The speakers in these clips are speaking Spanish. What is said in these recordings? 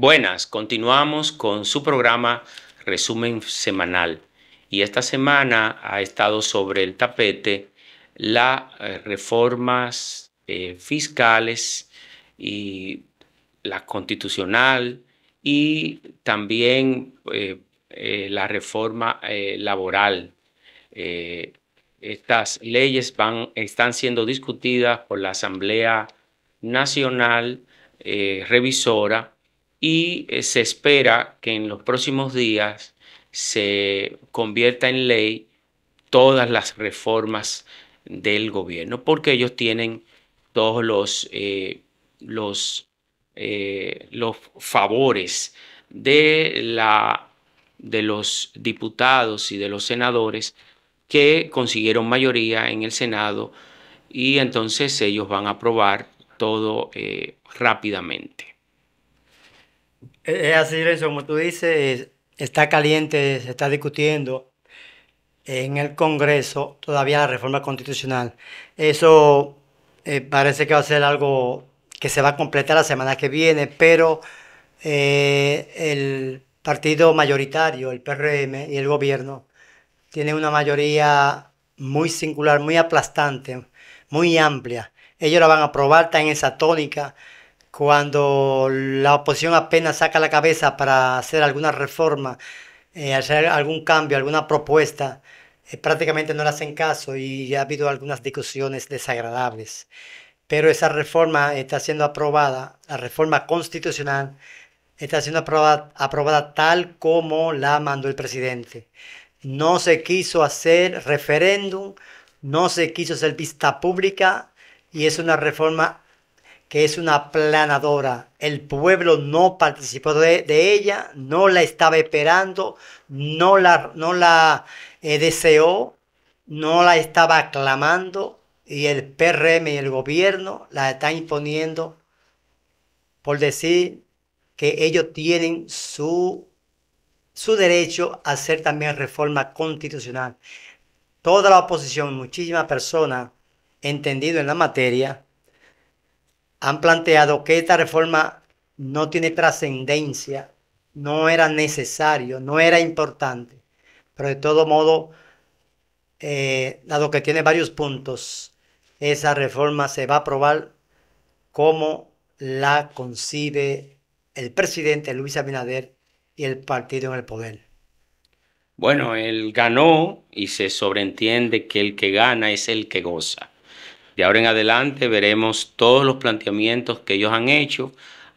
Buenas, continuamos con su programa Resumen Semanal. Y esta semana ha estado sobre el tapete las eh, reformas eh, fiscales y la constitucional y también eh, la reforma laboral. estas leyes están siendo discutidas por la Asamblea Nacional Revisora y eh, se espera que en los próximos días se convierta en ley todas las reformas del gobierno, porque ellos tienen todos los, eh, eh, favores de, de los diputados y de los senadores que consiguieron mayoría en el Senado y entonces ellos van a aprobar todo rápidamente. Es así, Renzo, como tú dices, está caliente, se está discutiendo en el Congreso todavía la reforma constitucional. Eso eh, parece que va a ser algo que se va a completar la semana que viene, pero eh, el partido mayoritario, el PRM y el gobierno, tienen una mayoría muy singular, muy aplastante, muy amplia. Ellos la van a aprobar, está en esa tónica cuando la oposición apenas saca la cabeza para hacer alguna reforma, eh, hacer algún cambio, alguna propuesta, eh, prácticamente no le hacen caso y ha habido algunas discusiones desagradables. Pero esa reforma está siendo aprobada, la reforma constitucional está siendo aprobada, aprobada tal como la mandó el presidente. No se quiso hacer referéndum, no se quiso hacer vista pública y es una reforma que es una planadora El pueblo no participó de, ella, no la estaba esperando, no la, no la eh, deseó, no la estaba aclamando y el PRM y el gobierno la están imponiendo por decir que ellos tienen su, su derecho a hacer también reforma constitucional. Toda la oposición, muchísimas personas entendido en la materia, han planteado que esta reforma no tiene trascendencia, no era necesario, no era importante. Pero de todo modo, eh, dado que tiene varios puntos, esa reforma se va a aprobar como la concibe el presidente Luis Abinader y el partido en el poder. Bueno, él ganó y se sobreentiende que el que gana es el que goza. De ahora en adelante veremos todos los planteamientos que ellos han hecho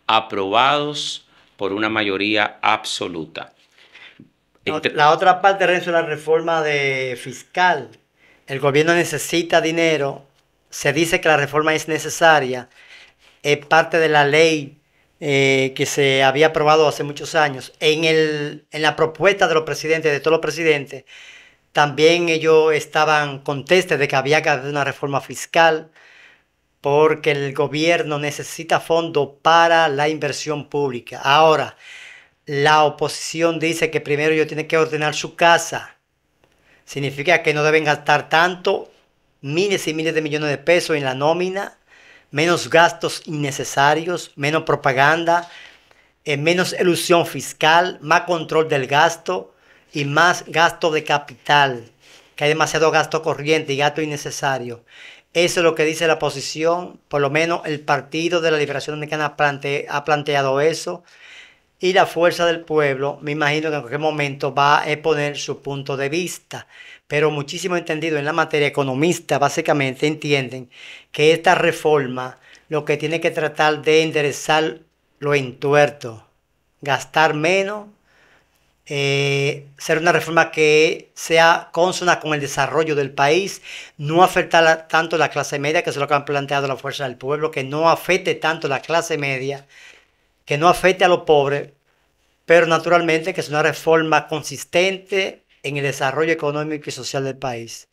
aprobados por una mayoría absoluta. Este la otra parte, Renzo, es la reforma de fiscal. El gobierno necesita dinero. Se dice que la reforma es necesaria. Es parte de la ley eh, que se había aprobado hace muchos años. el, en la propuesta de los presidentes, de todos los presidentes, también ellos estaban contestes de que había que hacer una reforma fiscal porque el gobierno necesita fondos para la inversión pública. Ahora, la oposición dice que primero ellos tienen que ordenar su casa. Significa que no deben gastar tanto, miles y miles de millones de pesos en la nómina, menos gastos innecesarios, menos propaganda, eh, menos elusión fiscal, más control del gasto, y más gasto de capital, que hay demasiado gasto corriente y gasto innecesario. Eso es lo que dice la oposición, por lo menos el Partido de la Liberación Dominicana ha planteado eso. Y la fuerza del pueblo, me imagino que en cualquier momento va a exponer su punto de vista. Pero muchísimo entendido en la materia economista, básicamente entienden que esta reforma lo que tiene que tratar de enderezar lo entuerto, gastar menos eh, ser una reforma que sea consona con el desarrollo del país, no afectar tanto la clase media, que es lo que han planteado la fuerza del pueblo, que no afecte tanto la clase media, que no afecte a los pobres, pero naturalmente que es una reforma consistente en el desarrollo económico y social del país.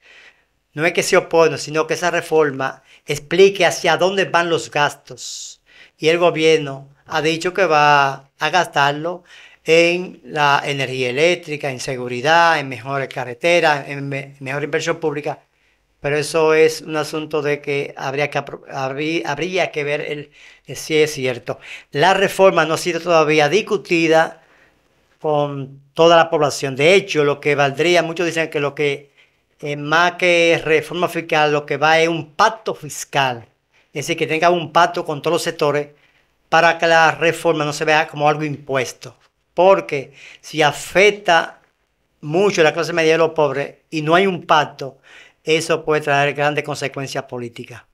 No es que se opone, sino que esa reforma explique hacia dónde van los gastos. Y el gobierno ha dicho que va a gastarlo en la energía eléctrica, en seguridad, en mejores carreteras, en mejor inversión pública. Pero eso es un asunto de que habría que, habría que ver el, si es cierto. La reforma no ha sido todavía discutida con toda la población. De hecho, lo que valdría, muchos dicen que lo que eh, más que reforma fiscal, lo que va es un pacto fiscal. Es decir, que tenga un pacto con todos los sectores para que la reforma no se vea como algo impuesto porque si afecta mucho la clase media de los pobres y no hay un pacto, eso puede traer grandes consecuencias políticas.